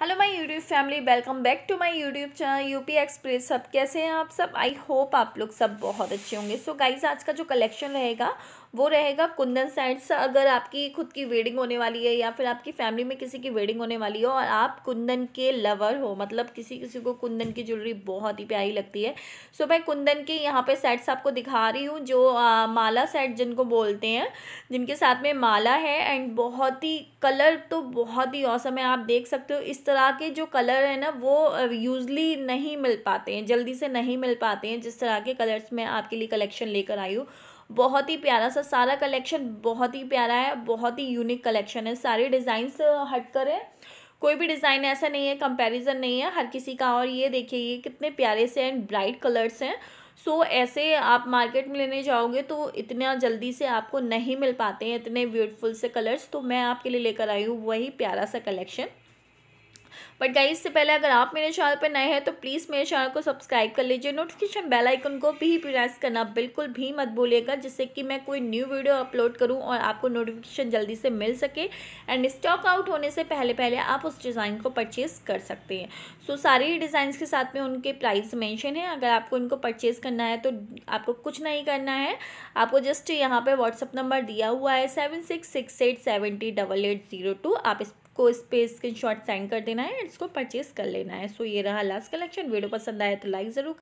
hello my YouTube family welcome back to my YouTube channel UP Express सब कैसे हैं आप सब आई होप आप लोग सब बहुत अच्छे होंगे सो गाइस आज का जो कलेक्शन रहेगा वो रहेगा कुंदन साइड से अगर आपकी खुद की वेडिंग होने वाली है या फिर आपकी फैमिली में किसी की वेडिंग होने वाली हो और आप कुंदन के लवर हो मतलब किसी किसी को कुंदन की ज्वेलरी बहुत ही प्यारी लगती है सो मैं कुंदन के यहाँ पे सेट्स आपको दिखा रही हूँ जो आ, माला सेट जिनको बोलते हैं जिनके साथ में माला है एंड बहुत ही कलर तो बहुत ही औसम है आप देख सकते हो इस तरह के जो कलर है ना वो यूजली नहीं मिल पाते हैं जल्दी से नहीं मिल पाते हैं जिस तरह के कलर्स मैं आपके लिए कलेक्शन लेकर आई हूँ बहुत ही प्यारा सा सारा कलेक्शन बहुत ही प्यारा है बहुत ही यूनिक कलेक्शन है सारे डिज़ाइंस कर है कोई भी डिज़ाइन ऐसा नहीं है कंपैरिजन नहीं है हर किसी का और ये देखिए ये कितने प्यारे से एंड ब्राइट कलर्स हैं सो so, ऐसे आप मार्केट में लेने जाओगे तो इतना जल्दी से आपको नहीं मिल पाते हैं इतने ब्यूटीफुल से कलर्स तो मैं आपके लिए लेकर आई हूँ वही प्यारा सा कलेक्शन बट गाइज इससे पहले अगर आप मेरे चैनल पर नए हैं तो प्लीज़ मेरे चैनल को सब्सक्राइब कर लीजिए नोटिफिकेशन बेल आइकन को भी प्रेस करना बिल्कुल भी मत भूलिएगा जिससे कि मैं कोई न्यू वीडियो अपलोड करूँ और आपको नोटिफिकेशन जल्दी से मिल सके एंड स्टॉक आउट होने से पहले पहले आप उस डिज़ाइन को परचेज़ कर सकते हैं सो so, सारे डिज़ाइंस के साथ में उनके प्राइस मैंशन है अगर आपको इनको परचेज़ करना है तो आपको कुछ नहीं करना है आपको जस्ट यहाँ पर व्हाट्सअप नंबर दिया हुआ है seven six six eight double eight zero two आप इस को इस पर स्क्रीन शॉट सेंड कर देना है इसको परचेज कर लेना है सो ये रहा लास्ट कलेक्शन वीडियो पसंद आया तो लाइक ज़रूर